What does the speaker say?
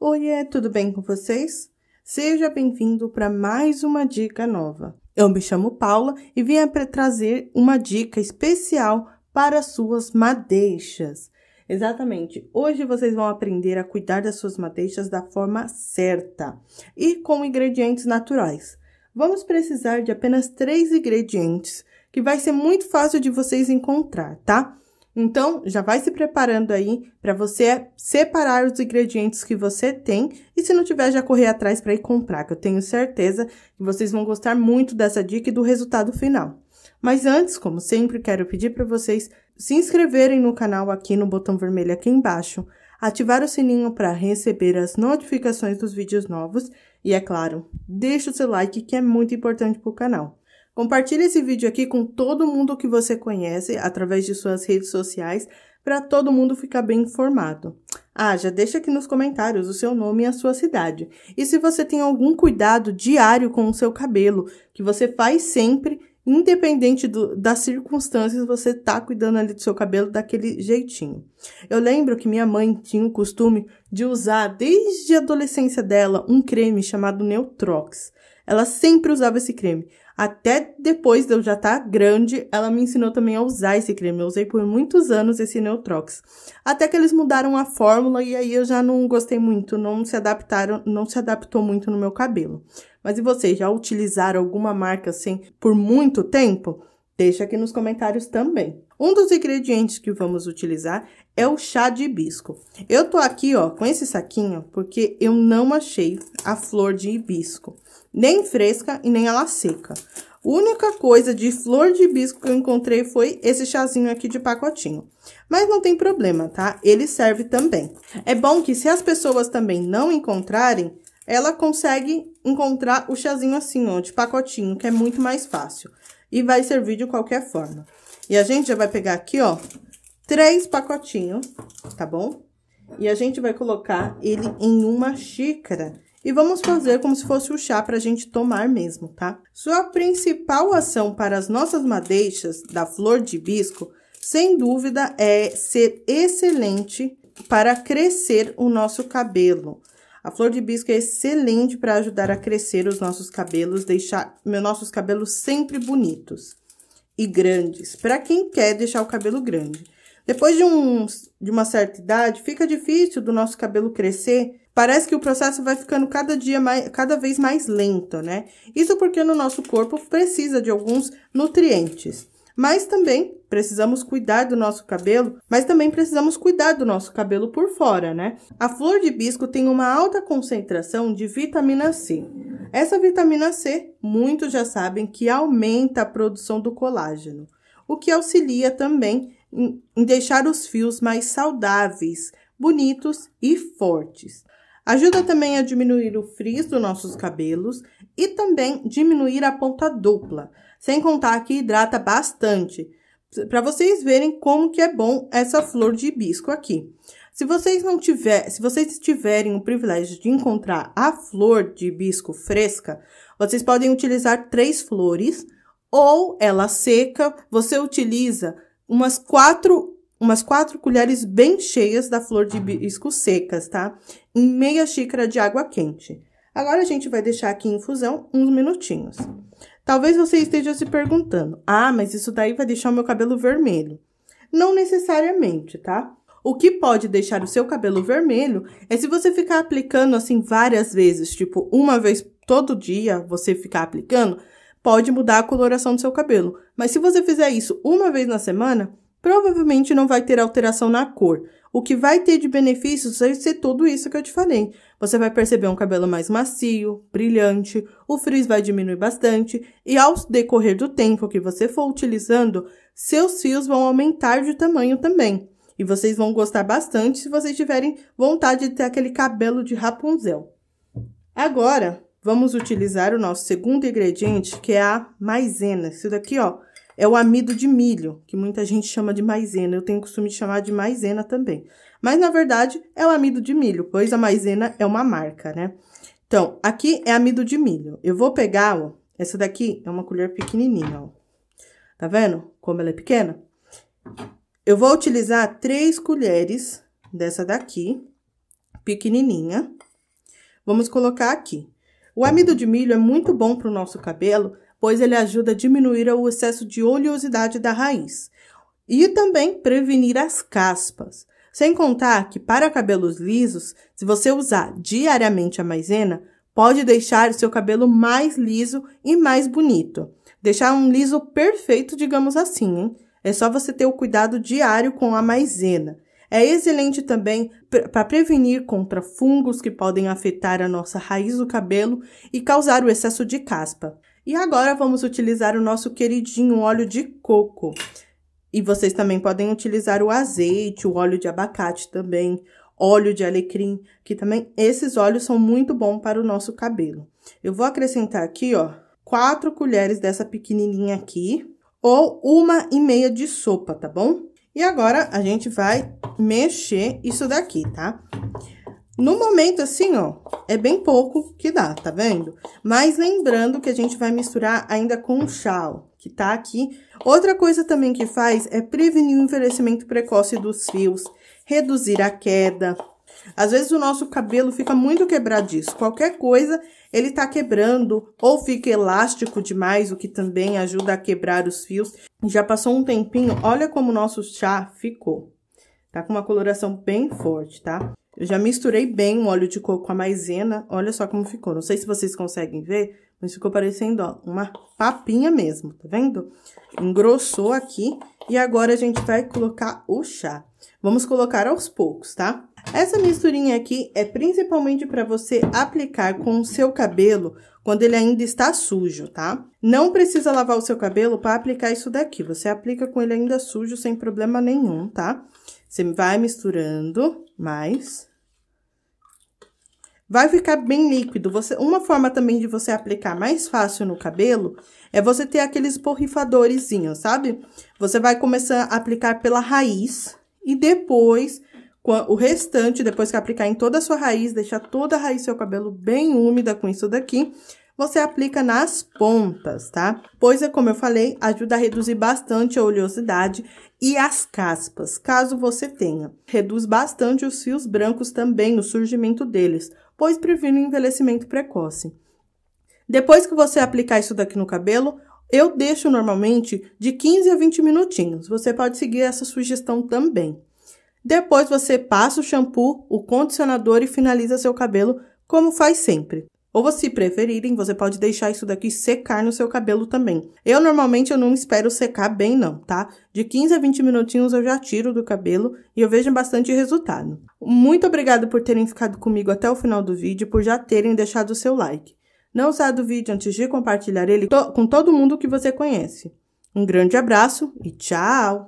Oi, tudo bem com vocês? Seja bem-vindo para mais uma dica nova. Eu me chamo Paula e vim para trazer uma dica especial para suas madeixas. Exatamente. Hoje vocês vão aprender a cuidar das suas madeixas da forma certa e com ingredientes naturais. Vamos precisar de apenas três ingredientes, que vai ser muito fácil de vocês encontrar, tá? Então, já vai se preparando aí para você separar os ingredientes que você tem e se não tiver, já correr atrás para ir comprar, que eu tenho certeza que vocês vão gostar muito dessa dica e do resultado final. Mas antes, como sempre, quero pedir para vocês se inscreverem no canal aqui no botão vermelho aqui embaixo, ativar o sininho para receber as notificações dos vídeos novos e, é claro, deixe o seu like que é muito importante para o canal. Compartilhe esse vídeo aqui com todo mundo que você conhece através de suas redes sociais para todo mundo ficar bem informado. Ah, já deixa aqui nos comentários o seu nome e a sua cidade. E se você tem algum cuidado diário com o seu cabelo, que você faz sempre, independente do, das circunstâncias, você tá cuidando ali do seu cabelo daquele jeitinho. Eu lembro que minha mãe tinha o costume de usar, desde a adolescência dela, um creme chamado Neutrox. Ela sempre usava esse creme. Até depois de eu já estar tá grande, ela me ensinou também a usar esse creme. Eu usei por muitos anos esse Neutrox. Até que eles mudaram a fórmula e aí eu já não gostei muito, não se adaptaram, não se adaptou muito no meu cabelo. Mas e vocês já utilizaram alguma marca assim por muito tempo? Deixa aqui nos comentários também. Um dos ingredientes que vamos utilizar é o chá de hibisco. Eu tô aqui, ó, com esse saquinho, porque eu não achei a flor de hibisco. Nem fresca e nem ela seca. A única coisa de flor de hibisco que eu encontrei foi esse chazinho aqui de pacotinho. Mas não tem problema, tá? Ele serve também. É bom que se as pessoas também não encontrarem, ela consegue encontrar o chazinho assim, ó, de pacotinho, que é muito mais fácil. E vai servir de qualquer forma. E a gente já vai pegar aqui, ó, três pacotinhos, tá bom? E a gente vai colocar ele em uma xícara. E vamos fazer como se fosse o chá para a gente tomar mesmo, tá? Sua principal ação para as nossas madeixas da flor de hibisco, sem dúvida, é ser excelente para crescer o nosso cabelo. A flor de hibisco é excelente para ajudar a crescer os nossos cabelos, deixar nossos cabelos sempre bonitos e grandes, para quem quer deixar o cabelo grande. Depois de, um, de uma certa idade, fica difícil do nosso cabelo crescer. Parece que o processo vai ficando cada dia mais, cada vez mais lento, né? Isso porque no nosso corpo precisa de alguns nutrientes mas também precisamos cuidar do nosso cabelo, mas também precisamos cuidar do nosso cabelo por fora, né? A flor de hibisco tem uma alta concentração de vitamina C. Essa vitamina C, muitos já sabem que aumenta a produção do colágeno, o que auxilia também em deixar os fios mais saudáveis, bonitos e fortes. Ajuda também a diminuir o frizz dos nossos cabelos e também diminuir a ponta dupla, sem contar que hidrata bastante. Para vocês verem como que é bom essa flor de hibisco aqui. Se vocês não tiver, se vocês tiverem o privilégio de encontrar a flor de hibisco fresca, vocês podem utilizar três flores ou ela seca, você utiliza umas quatro umas quatro colheres bem cheias da flor de hibisco secas, tá? Em meia xícara de água quente. Agora a gente vai deixar aqui em infusão uns minutinhos. Talvez você esteja se perguntando: ah, mas isso daí vai deixar o meu cabelo vermelho. Não necessariamente, tá? O que pode deixar o seu cabelo vermelho é se você ficar aplicando assim várias vezes, tipo uma vez todo dia você ficar aplicando, pode mudar a coloração do seu cabelo. Mas se você fizer isso uma vez na semana, provavelmente não vai ter alteração na cor. O que vai ter de benefícios vai ser tudo isso que eu te falei. Você vai perceber um cabelo mais macio, brilhante, o frizz vai diminuir bastante e ao decorrer do tempo que você for utilizando, seus fios vão aumentar de tamanho também. E vocês vão gostar bastante se vocês tiverem vontade de ter aquele cabelo de Rapunzel. Agora, vamos utilizar o nosso segundo ingrediente, que é a maisena. Isso daqui, ó, é o amido de milho, que muita gente chama de maisena. Eu tenho o costume de chamar de maisena também. Mas na verdade é o amido de milho, pois a maisena é uma marca, né? Então, aqui é amido de milho. Eu vou pegar, ó, essa daqui é uma colher pequenininha, ó. Tá vendo como ela é pequena? Eu vou utilizar três colheres dessa daqui, pequenininha. Vamos colocar aqui. O amido de milho é muito bom para o nosso cabelo, pois ele ajuda a diminuir o excesso de oleosidade da raiz e também prevenir as caspas. Sem contar que para cabelos lisos, se você usar diariamente a maisena, pode deixar o seu cabelo mais liso e mais bonito. Deixar um liso perfeito, digamos assim, hein? É só você ter o cuidado diário com a maisena. É excelente também para prevenir contra fungos que podem afetar a nossa raiz do cabelo e causar o excesso de caspa. E agora vamos utilizar o nosso queridinho óleo de coco. E vocês também podem utilizar o azeite, o óleo de abacate também, óleo de alecrim, que também esses óleos são muito bons para o nosso cabelo. Eu vou acrescentar aqui, ó, quatro colheres dessa pequenininha aqui, ou uma e meia de sopa, tá bom? E agora, a gente vai mexer isso daqui, tá? No momento, assim, ó, é bem pouco que dá, tá vendo? Mas lembrando que a gente vai misturar ainda com o ó, que tá aqui. Outra coisa também que faz é prevenir o envelhecimento precoce dos fios, reduzir a queda. Às vezes o nosso cabelo fica muito quebradiço, qualquer coisa ele tá quebrando ou fica elástico demais, o que também ajuda a quebrar os fios. Já passou um tempinho, olha como o nosso chá ficou. Tá com uma coloração bem forte, tá? Eu já misturei bem o óleo de coco com a maisena. Olha só como ficou. Não sei se vocês conseguem ver, mas ficou parecendo, ó, uma papinha mesmo, tá vendo? Engrossou aqui. E agora a gente vai colocar o chá. Vamos colocar aos poucos, tá? Essa misturinha aqui é principalmente para você aplicar com o seu cabelo quando ele ainda está sujo, tá? Não precisa lavar o seu cabelo para aplicar isso daqui. Você aplica com ele ainda sujo sem problema nenhum, tá? Você vai misturando mais vai ficar bem líquido. Você, uma forma também de você aplicar mais fácil no cabelo é você ter aqueles borrifadorzinhos, sabe? Você vai começar a aplicar pela raiz e depois o restante, depois que aplicar em toda a sua raiz, deixar toda a raiz do seu cabelo bem úmida com isso daqui, você aplica nas pontas, tá? Pois é, como eu falei, ajuda a reduzir bastante a oleosidade e as caspas, caso você tenha. Reduz bastante os fios brancos também, o surgimento deles pois previne envelhecimento precoce. Depois que você aplicar isso daqui no cabelo, eu deixo normalmente de 15 a 20 minutinhos. Você pode seguir essa sugestão também. Depois você passa o shampoo, o condicionador e finaliza seu cabelo como faz sempre. Ou se preferirem, você pode deixar isso daqui secar no seu cabelo também. Eu normalmente eu não espero secar bem não, tá? De 15 a 20 minutinhos eu já tiro do cabelo e eu vejo bastante resultado. Muito obrigado por terem ficado comigo até o final do vídeo, por já terem deixado o seu like. Não saia do vídeo antes de compartilhar ele com todo mundo que você conhece. Um grande abraço e tchau!